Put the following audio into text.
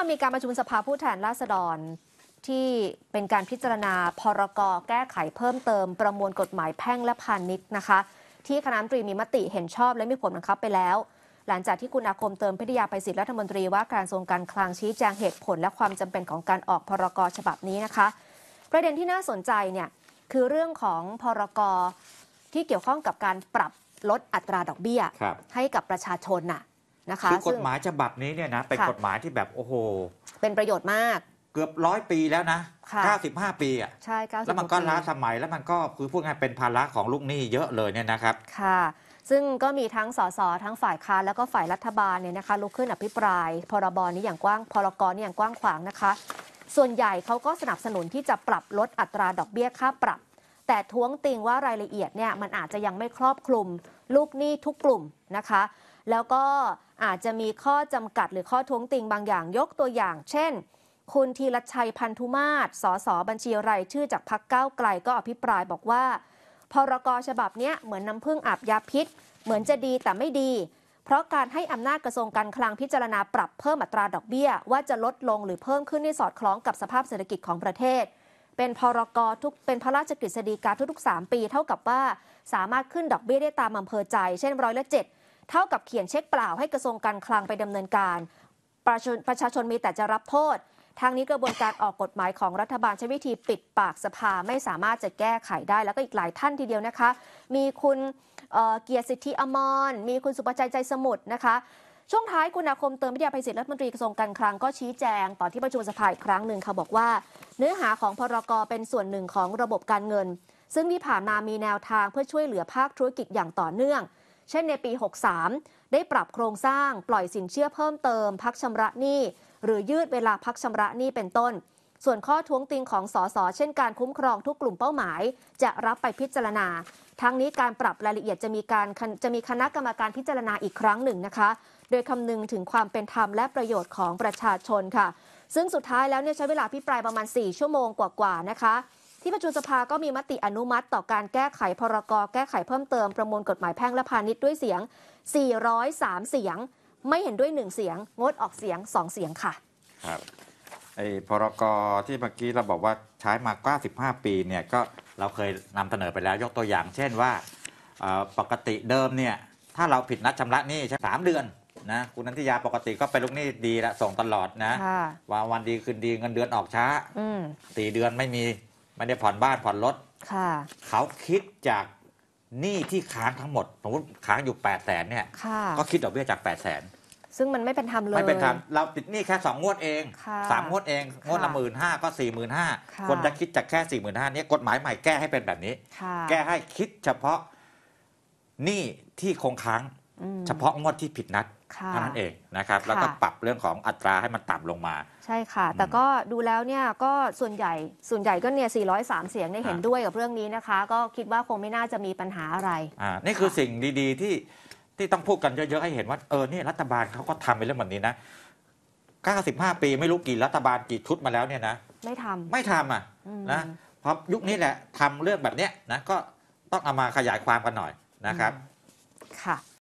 อมีการประชุมสภาผู้แทนราษฎร ที่เป็นการพิจารณาพรกรแก้ไขเพิ่มเติมประมวลกฎหมายแพ่งและพาณิชย์นะคะ ที่คณะมนตรีมีมติเห็นชอบและมีผลบังคับไปแล้ว หลังจากที่คุณอาคมเติมพิทยาไปสิทธิรัฐมนตรีว่าการทรงการคลังชี้แจงเหตุผลและความจำเป็นของการออกพรกฉบับนี้นะคะ ประเด็นที่น่าสนใจเนี่ยคือเรื่องของพรกรที่เกี่ยวข้องกับการปรับลดอัตราดอกเบี้ย ให้กับประชาชนน่ะนะคะคือกฎหมายฉบับนี้เนี่ยนะเป็นกฎหมายที่แบบ โอ้โห เป็นประโยชน์มากเกือบร้อยปีแล้วนะ 95 ปีอ่ะใช่95แล้วมันก็ล้าสมัยแล้วมันก็คือพูดง่ายเป็นภาระของลูกหนี้เยอะเลยเนี่ยนะครับ ค่ะ ซึ่งก็มีทั้งสสทั้งฝ่ายค้านแล้วก็ฝ่ายรัฐบาลเนี่ยนะคะลุกขึ้นอภิปราย พรบนี้อย่างกว้างพรกรนี่อย่างกว้างขวางนะคะ ส่วนใหญ่เขาก็สนับสนุนที่จะปรับลดอัตราดอกเบี้ยค่าปรับแต่ท้วงติงว่ารายละเอียดเนี่ยมันอาจจะยังไม่ครอบคลุมลูกหนี้ทุกกลุ่มนะคะแล้วก็อาจจะมีข้อจำกัดหรือข้อท้วงติงบางอย่างยกตัวอย่าง เช่น คุณธีรชัยพันธุมาศสสบัญชีรายชื่อจากพักเก้าไกลก็อภิปรายบอกว่าพรกฉบับนี้เหมือนน้ำพึ่งอาบยาพิษ เหมือนจะดีแต่ไม่ดี เพราะการให้อำนาจกระทรวงการคลังพิจารณาปรับเพิ่มอัตราดอกเบี้ยว่าจะลดลงหรือเพิ่มขึ้นในสอดคล้องกับสภาพเศรษฐกิจของประเทศ เป็นพรกทุกเป็นพระราชกฤษฎีกาทุกๆ3ปี เท่ากับว่า สามารถขึ้นดอกเบี้ยได้ตามอำเภอใจ เช่นร้อยละเจ็ดเท่ากับเขียนเช็คเปล่าให้กระทรวงการคลังไปดำเนินการ ประชาชนประชาชนมีแต่จะรับโทษทางนี้กระบวนการออกกฎหมายของรัฐบาลใช้วิธีปิดปากสภาไม่สามารถจะแก้ไขได้ แล้วก็อีกหลายท่านทีเดียวนะคะ มีคุณเเกียรติสิทธิอมรมีคุณสุประชัยใจสมุทรนะคะ ช่วงท้ายคุณอาคมเติมพิทยาภัยศิษย์รัฐมนตรีกระทรวงการคลังก็ชี้แจงต่อที่ประชุมสภาอีกครั้งหนึ่งค่ะบอกว่า เนื้อหาของพรกรเป็นส่วนหนึ่งของระบบการเงิน ซึ่งที่ผ่านมามีแนวทางเพื่อช่วยเหลือภาคธุรกิจอย่างต่อเนื่องเช่นในปี 63 ได้ปรับโครงสร้างปล่อยสินเชื่อเพิ่มเติม พักชำระหนี้ หรือยืดเวลาพักชำระหนี้เป็นต้น ส่วนข้อท้วงติงของสสเช่น การคุ้มครองทุกกลุ่มเป้าหมาย จะรับไปพิจารณา ทั้งนี้การปรับรายละเอียดจะมีการจะมีคณะกรรมการพิจารณาอีกครั้งหนึ่งนะคะ โดยคำนึงถึงความเป็นธรรมและประโยชน์ของประชาชนค่ะ ซึ่งสุดท้ายแล้วเนี่ยใช้เวลาพิปรายประมาณ 4 ชั่วโมงกว่าๆนะคะที่ประชุมสภาก็มีมติอนุมัติ ต่อการแก้ไข พรกรแก้ไขเพิ่มเติมประมวลกฎหมายแพ่งและพาณิชย์ด้วยเสียง 403 เสียง ไม่เห็นด้วย 1 เสียง งดออกเสียง2เสียงค่ะครับไอ้พรกรที่เมื่อกี้เราบอกว่าใช้มากว่า15 ปีเนี่ย ก็เราเคยนำเสนอไปแล้วยกตัวอย่างเช่นว่า ปกติเดิมเนี่ย ถ้าเราผิดนัดชำระหนี้ใช่สามเดือนนะคุณนันทิยาปกติก็ไปลูกหนี้ดีละส่งตลอดนะว่าวันดีคืนดีเงินเดือนออกช้าสี่เดือนไม่มีไม่ได้ผ่อนบ้านผ่อนรถค่ะเขาคิดจากหนี้ที่ค้างทั้งหมด สมมติค้างอยู่แปดแสนเนี่ยค่ะก็คิดดอกเบี้ยจากแปดแสนซึ่งมันไม่เป็นธรรมเลยไม่เป็นธรรมเราติดหนี้แค่สองงวดเองสามงวดเองงวดละหมื่นห้าก็สี่หมื่นห้าคนจะคิดจากแค่สี่หมื่นห้าเนี่ยกฎหมายใหม่แก้ให้เป็นแบบนี้ค่ะแก้ให้คิดเฉพาะหนี้ที่คงค้างเฉพาะงวดที่ผิดนัดเท่านั้นเองนะครับแล้วก็ปรับเรื่องของอัตราให้มันต่ำลงมา ใช่ค่ะ แต่ก็ดูแล้วเนี่ยก็ส่วนใหญ่ส่วนใหญ่ก็เนี่ย 403 เสียงได้เห็นด้วยกับเรื่องนี้นะคะ ก็คิดว่าคงไม่น่าจะมีปัญหาอะไรอ่า นี่คือสิ่งดีๆ ที่ที่ต้องพูดกันเยอะๆให้เห็นว่า เออเนี่ยรัฐบาลเขาก็ทำในเรื่องแบบนี้นะ 95 ปีไม่รู้กี่รัฐบาลกี่ชุดมาแล้วเนี่ยนะไม่ทำไม่ทำอ่ะนะพราะยุคนี้แหละทำเรื่องแบบเนี้ยนะก็ต้องเอามาขยายความกันหน่อยนะครับค่ะ